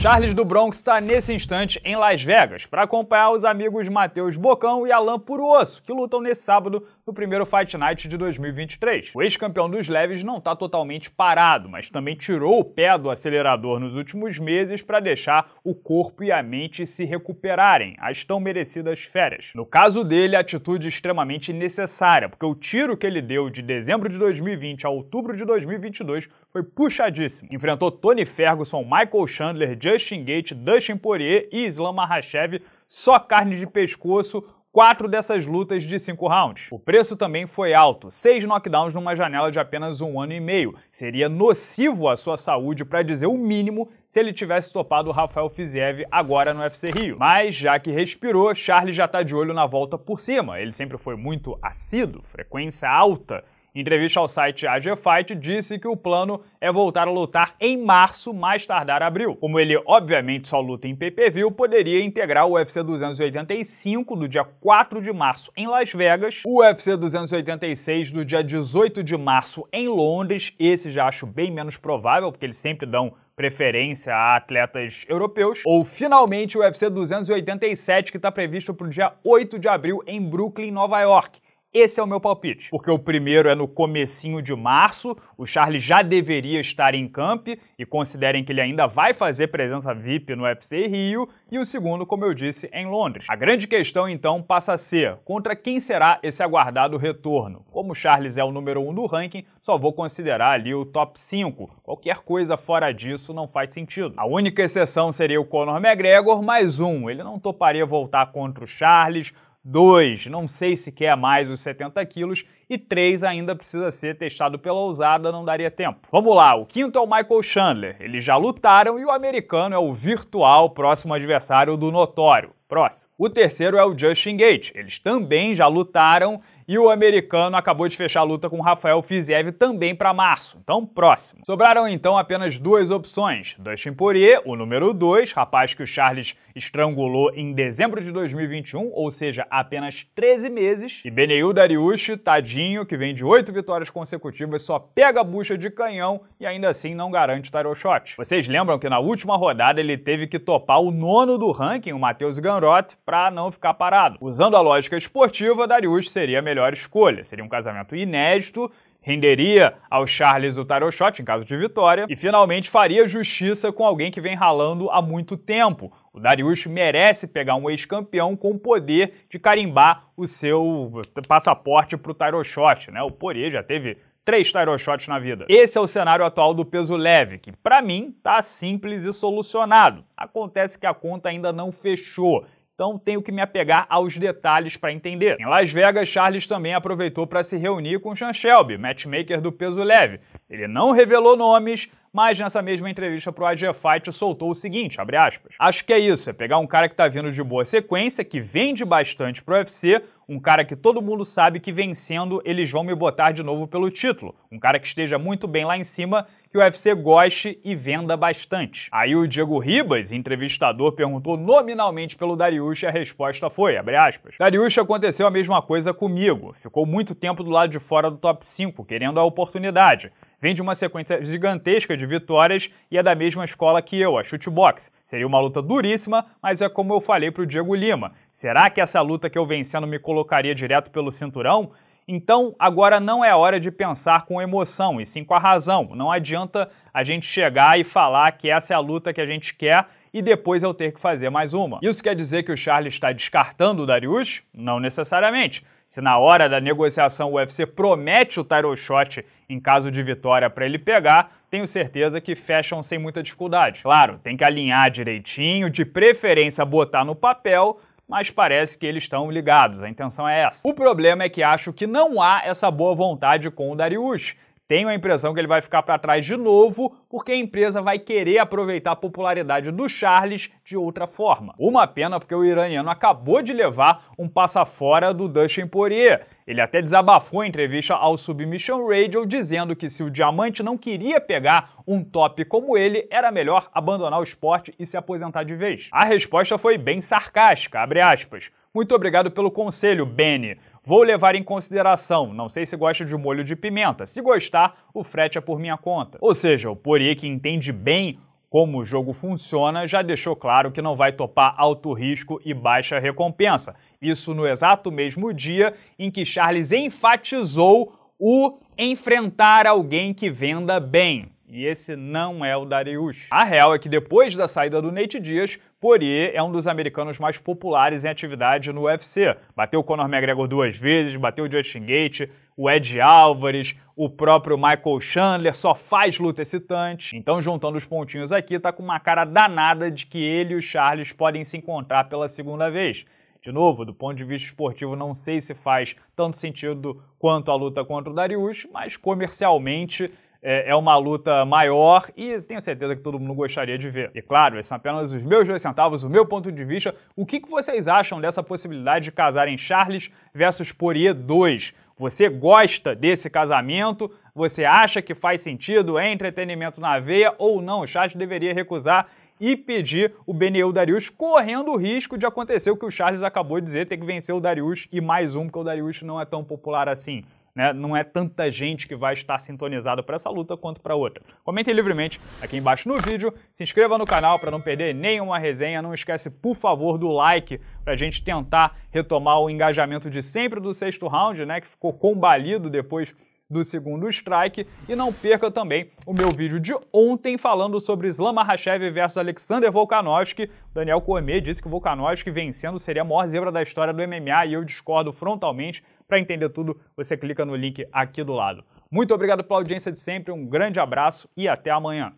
Charles do Bronx está nesse instante em Las Vegas para acompanhar os amigos Matheus Bocão e Alain Purosso, que lutam nesse sábado do primeiro Fight Night de 2023. O ex-campeão dos leves não está totalmente parado, mas também tirou o pé do acelerador nos últimos meses para deixar o corpo e a mente se recuperarem, as tão merecidas férias. No caso dele, a atitude é extremamente necessária, porque o tiro que ele deu de dezembro de 2020 a outubro de 2022 foi puxadíssimo. Enfrentou Tony Ferguson, Michael Chandler, Justin Gate, Dustin Poirier e Islam Makhachev só carne de pescoço, quatro dessas lutas de cinco rounds. O preço também foi alto, seis knockdowns numa janela de apenas um ano e meio. Seria nocivo à sua saúde, para dizer o mínimo, se ele tivesse topado o Rafael Fiziev agora no UFC Rio. Mas já que respirou, Charles já tá de olho na volta por cima. Ele sempre foi muito assíduo, frequência alta em entrevista ao site AG Fight, disse que o plano é voltar a lutar em março, mais tardar abril. Como ele obviamente só luta em PPV, poderia integrar o UFC 285 do dia 4 de março em Las Vegas, o UFC 286 do dia 18 de março em Londres, esse já acho bem menos provável, porque eles sempre dão preferência a atletas europeus, ou finalmente o UFC 287 que está previsto para o dia 8 de abril em Brooklyn, Nova York. Esse é o meu palpite, porque o primeiro é no comecinho de março, o Charles já deveria estar em camp e considerem que ele ainda vai fazer presença VIP no UFC Rio, e o segundo, como eu disse, em Londres. A grande questão então passa a ser contra quem será esse aguardado retorno. Como o Charles é o número 1 um do ranking, só vou considerar ali o top 5. Qualquer coisa fora disso não faz sentido. A única exceção seria o Conor McGregor, mais um, ele não toparia voltar contra o Charles, 2, não sei se quer mais os 70 quilos, e 3 ainda precisa ser testado pela ousada, não daria tempo. Vamos lá, o quinto é o Michael Chandler. Eles já lutaram e o americano é o virtual próximo adversário do notório. Próximo. O terceiro é o Justin Gates. Eles também já lutaram e o americano acabou de fechar a luta com Rafael Fiziev também para março, então próximo. Sobraram então apenas duas opções: Dustin Poirier, o número 2, rapaz que o Charles estrangulou em dezembro de 2021, ou seja, apenas 13 meses, e Beneil Dariush, tadinho, que vem de oito vitórias consecutivas, só pega a bucha de canhão e ainda assim não garante title shot. Vocês lembram que na última rodada ele teve que topar o nono do ranking, o Matheus Ganrot, para não ficar parado. Usando a lógica esportiva, Dariush seria melhor melhor escolha. Seria um casamento inédito, renderia ao Charles o tarot shot em caso de vitória e finalmente faria justiça com alguém que vem ralando há muito tempo. O Darius merece pegar um ex-campeão com o poder de carimbar o seu passaporte para o tarot shot, né? O Poirier já teve três tarot shots na vida. Esse é o cenário atual do peso leve, que para mim tá simples e solucionado. Acontece que a conta ainda não fechou então tenho que me apegar aos detalhes para entender. Em Las Vegas, Charles também aproveitou para se reunir com Sean Shelby, matchmaker do peso leve. Ele não revelou nomes, mas nessa mesma entrevista para o AG Fight soltou o seguinte, abre aspas, acho que é isso, é pegar um cara que está vindo de boa sequência, que vende bastante para o UFC, um cara que todo mundo sabe que vencendo eles vão me botar de novo pelo título, um cara que esteja muito bem lá em cima que o UFC goste e venda bastante. Aí o Diego Ribas, entrevistador, perguntou nominalmente pelo Dariush e a resposta foi, abre aspas, Dariush aconteceu a mesma coisa comigo, ficou muito tempo do lado de fora do top 5, querendo a oportunidade, vem de uma sequência gigantesca de vitórias e é da mesma escola que eu, a Shootbox. Seria uma luta duríssima, mas é como eu falei para o Diego Lima. Será que essa luta que eu vencendo me colocaria direto pelo cinturão? Então, agora não é hora de pensar com emoção, e sim com a razão. Não adianta a gente chegar e falar que essa é a luta que a gente quer e depois eu ter que fazer mais uma. Isso quer dizer que o Charles está descartando o Darius? Não necessariamente. Se na hora da negociação o UFC promete o title shot em caso de vitória para ele pegar, tenho certeza que fecham sem muita dificuldade. Claro, tem que alinhar direitinho, de preferência botar no papel, mas parece que eles estão ligados, a intenção é essa. O problema é que acho que não há essa boa vontade com o Darius. Tenho a impressão que ele vai ficar para trás de novo, porque a empresa vai querer aproveitar a popularidade do Charles de outra forma. Uma pena porque o iraniano acabou de levar um passa fora do Dustin Poirier. Ele até desabafou em entrevista ao Submission Radio dizendo que se o diamante não queria pegar um top como ele, era melhor abandonar o esporte e se aposentar de vez. A resposta foi bem sarcástica, abre aspas. Muito obrigado pelo conselho, Benny. Vou levar em consideração, não sei se gosta de molho de pimenta. Se gostar, o frete é por minha conta. Ou seja, o Poirier, que entende bem como o jogo funciona, já deixou claro que não vai topar alto risco e baixa recompensa. Isso no exato mesmo dia em que Charles enfatizou o enfrentar alguém que venda bem e esse não é o Darius. A real é que depois da saída do Nate Diaz, Poirier é um dos americanos mais populares em atividade no UFC. Bateu o Conor McGregor duas vezes, bateu o Justin Gate, o Ed Álvares, o próprio Michael Chandler, só faz luta excitante. Então, juntando os pontinhos aqui, tá com uma cara danada de que ele e o Charles podem se encontrar pela segunda vez. De novo, do ponto de vista esportivo, não sei se faz tanto sentido quanto a luta contra o Darius, mas comercialmente é, é, uma luta maior e tenho certeza que todo mundo gostaria de ver. E claro, esses são apenas os meus dois centavos, o meu ponto de vista. O que, que vocês acham dessa possibilidade de casarem Charles versus Poirier 2? Você gosta desse casamento? Você acha que faz sentido? É entretenimento na veia ou não? O Charles deveria recusar e pedir o Beneu Darius, correndo o risco de acontecer o que o Charles acabou de dizer, ter que vencer o Darius e mais um, porque o Darius não é tão popular assim. Né? Não é tanta gente que vai estar sintonizada para essa luta quanto para outra. Comentem livremente aqui embaixo no vídeo, se inscreva no canal para não perder nenhuma resenha, não esquece, por favor, do like para a gente tentar retomar o engajamento de sempre do sexto round, né? que ficou combalido depois do segundo strike. E não perca também o meu vídeo de ontem falando sobre Islam Makhachev versus Alexander Volkanovski. Daniel Cormier disse que Volkanovski vencendo seria a maior zebra da história do MMA e eu discordo frontalmente. Para entender tudo, você clica no link aqui do lado. Muito obrigado pela audiência de sempre, um grande abraço e até amanhã.